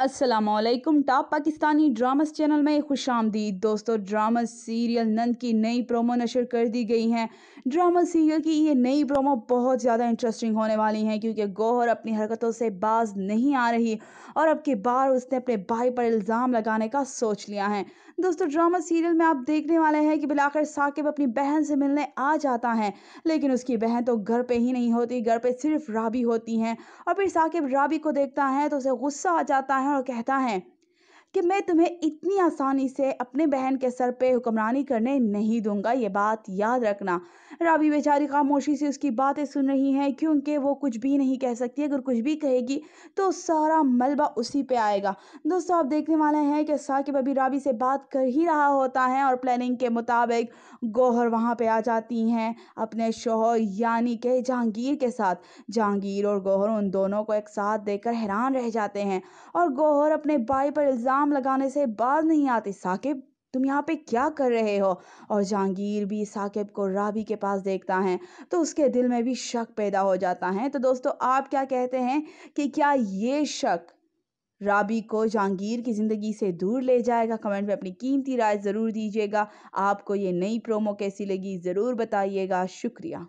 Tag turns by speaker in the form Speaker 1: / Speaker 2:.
Speaker 1: असलकुम top Pakistani dramas channel में खुश आमदीद दोस्तों ड्रामा सीरियल नंद की नई प्रोमो नशर कर दी गई हैं ड्रामा सीरियल की ये नई प्रोमो बहुत ज़्यादा इंटरेस्टिंग होने वाली हैं क्योंकि गौहर अपनी हरकतों से बाज नहीं आ रही और अब की बार उसने अपने भाई पर इल्ज़ाम लगाने का सोच लिया है दोस्तों ड्रामा सीरियल में आप देखने वाले हैं कि बिलाकर साकिब अपनी बहन से मिलने आ जाता है लेकिन उसकी बहन तो घर पर ही नहीं होती घर पर सिर्फ राबी होती हैं और फिर साकिब राबी को देखता है तो उसे गुस्सा आ जाता है है और कहता है कि मैं तुम्हें इतनी आसानी से अपने बहन के सर पे हुक्मरानी करने नहीं दूंगा ये बात याद रखना रावी बेचारी खामोशी से उसकी बातें सुन रही हैं क्योंकि वो कुछ भी नहीं कह सकती अगर कुछ भी कहेगी तो सारा मलबा उसी पे आएगा दोस्तों आप देखने वाले हैं कि साकिब अभी रावी से बात कर ही रहा होता है और प्लानिंग के मुताबिक गौहर वहाँ पर आ जाती हैं अपने शोहर यानी के जहांगीर के साथ जहांगीर और गौहर उन दोनों को एक साथ देकर हैरान रह जाते हैं और गौहर अपने भाई पर इल्ज़ाम इल्जाम लगाने से बाज नहीं आती साकिब तुम यहाँ पे क्या कर रहे हो और जहांगीर भी साकिब को राबी के पास देखता है तो उसके दिल में भी शक पैदा हो जाता है तो दोस्तों आप क्या कहते हैं कि क्या ये शक राबी को जहांगीर की ज़िंदगी से दूर ले जाएगा कमेंट में अपनी कीमती राय ज़रूर दीजिएगा आपको ये नई प्रोमो कैसी लगी ज़रूर बताइएगा शुक्रिया